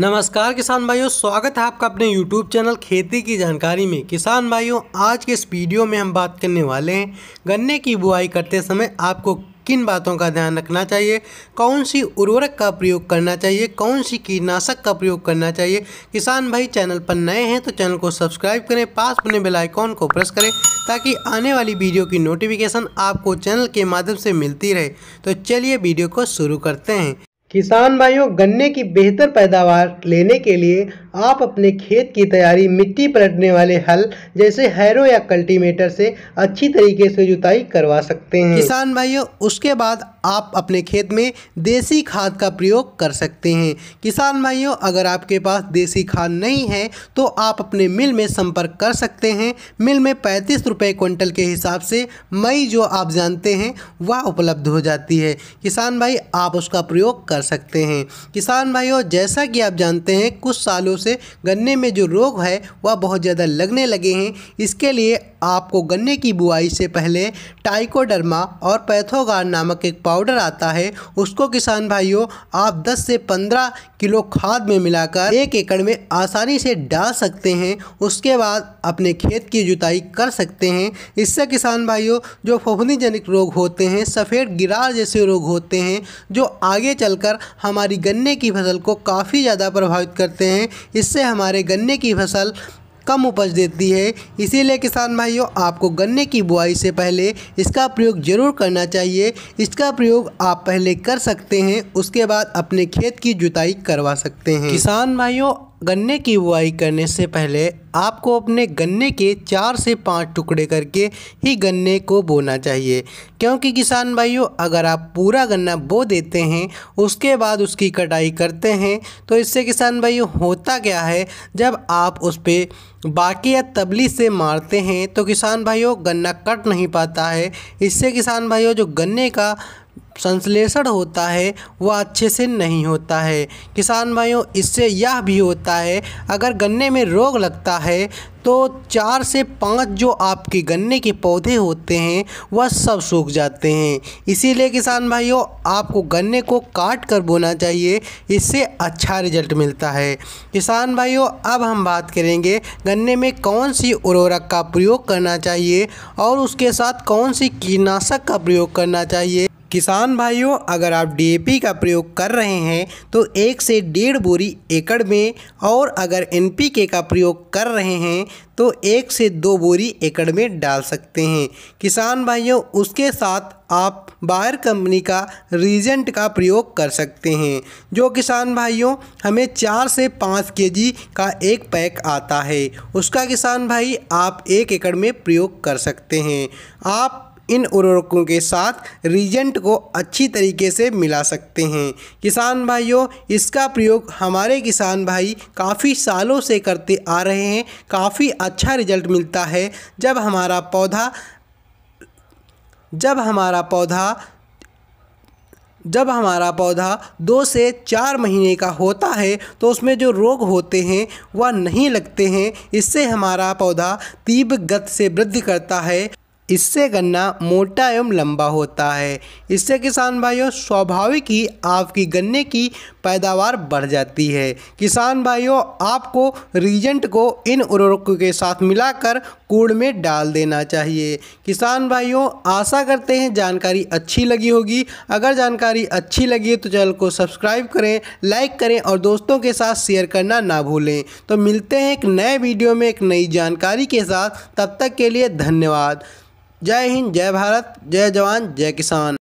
नमस्कार किसान भाइयों स्वागत है आपका अपने YouTube चैनल खेती की जानकारी में किसान भाइयों आज के इस वीडियो में हम बात करने वाले हैं गन्ने की बुआई करते समय आपको किन बातों का ध्यान रखना चाहिए कौन सी उर्वरक का प्रयोग करना चाहिए कौन सी कीटनाशक का प्रयोग करना चाहिए किसान भाई चैनल पर नए हैं तो चैनल को सब्सक्राइब करें पास बने बेलाइकॉन को प्रेस करें ताकि आने वाली वीडियो की नोटिफिकेशन आपको चैनल के माध्यम से मिलती रहे तो चलिए वीडियो को शुरू करते हैं किसान भाइयों गन्ने की बेहतर पैदावार लेने के लिए आप अपने खेत की तैयारी मिट्टी पलटने वाले हल जैसे हैरो या कल्टीमेटर से अच्छी तरीके से जुताई करवा सकते हैं किसान भाइयों उसके बाद आप अपने खेत में देसी खाद का प्रयोग कर सकते हैं किसान भाइयों अगर आपके पास देसी खाद नहीं है तो आप अपने मिल में संपर्क कर सकते हैं मिल में पैंतीस रुपये क्विंटल के हिसाब से मई जो आप जानते हैं वह उपलब्ध हो जाती है किसान भाई आप उसका प्रयोग कर सकते हैं किसान भाइयों जैसा कि आप जानते हैं कुछ सालों से गन्ने में जो रोग है वह बहुत ज़्यादा लगने लगे हैं इसके लिए आपको गन्ने की बुआई से पहले टाइकोडर्मा और पैथोगार नामक एक पाउडर आता है उसको किसान भाइयों आप 10 से 15 किलो खाद में मिलाकर एक एकड़ में आसानी से डाल सकते हैं उसके बाद अपने खेत की जुताई कर सकते हैं इससे किसान भाइयों जो फफूंदी जनिक रोग होते हैं सफ़ेद गिरार जैसे रोग होते हैं जो आगे चलकर बढ़कर हमारी गन्ने की फसल को काफ़ी ज़्यादा प्रभावित करते हैं इससे हमारे गन्ने की फसल कम उपज देती है इसीलिए किसान भाइयों आपको गन्ने की बुआई से पहले इसका प्रयोग ज़रूर करना चाहिए इसका प्रयोग आप पहले कर सकते हैं उसके बाद अपने खेत की जुताई करवा सकते हैं किसान भाइयों गन्ने की बुआई करने से पहले आपको अपने गन्ने के चार से पाँच टुकड़े करके ही गन्ने को बोना चाहिए क्योंकि किसान भाइयों अगर आप पूरा गन्ना बो देते हैं उसके बाद उसकी कटाई करते हैं तो इससे किसान भाइयों होता क्या है जब आप उस पर बाकी या तबली से मारते हैं तो किसान भाइयों गन्ना कट नहीं पाता है इससे किसान भाइयों जो गन्ने का संश्लेषण होता है वह अच्छे से नहीं होता है किसान भाइयों इससे यह भी होता है अगर गन्ने में रोग लगता है तो चार से पाँच जो आपके गन्ने के पौधे होते हैं वह सब सूख जाते हैं इसीलिए किसान भाइयों आपको गन्ने को काट कर बोना चाहिए इससे अच्छा रिजल्ट मिलता है किसान भाइयों अब हम बात करेंगे गन्ने में कौन सी उर्वरक का प्रयोग करना चाहिए और उसके साथ कौन सी कीटनाशक का प्रयोग करना चाहिए किसान भाइयों अगर आप डीएपी का प्रयोग कर रहे हैं तो एक से डेढ़ बोरी एकड़ में और अगर एनपीके का प्रयोग कर रहे हैं तो एक से दो बोरी एकड़ में डाल सकते हैं किसान भाइयों उसके साथ आप बाहर कंपनी का रीजेंट का प्रयोग कर सकते हैं जो किसान भाइयों हमें चार से पाँच केजी का एक पैक आता है उसका किसान भाई आप एक एकड़ में प्रयोग कर सकते हैं आप इन उर्वरकों के साथ रीजेंट को अच्छी तरीके से मिला सकते हैं किसान भाइयों इसका प्रयोग हमारे किसान भाई काफ़ी सालों से करते आ रहे हैं काफ़ी अच्छा रिजल्ट मिलता है जब हमारा पौधा जब हमारा पौधा जब हमारा पौधा दो से चार महीने का होता है तो उसमें जो रोग होते हैं वह नहीं लगते हैं इससे हमारा पौधा तीव्र गत से वृद्धि करता है इससे गन्ना मोटा एवं लंबा होता है इससे किसान भाइयों स्वाभाविक ही आपकी गन्ने की पैदावार बढ़ जाती है किसान भाइयों आपको रीजेंट को इन उर्वरकों के साथ मिलाकर कूड़ में डाल देना चाहिए किसान भाइयों आशा करते हैं जानकारी अच्छी लगी होगी अगर जानकारी अच्छी लगी है तो चैनल को सब्सक्राइब करें लाइक करें और दोस्तों के साथ शेयर करना ना भूलें तो मिलते हैं एक नए वीडियो में एक नई जानकारी के साथ तब तक के लिए धन्यवाद जय हिंद जय भारत जय जवान जय किसान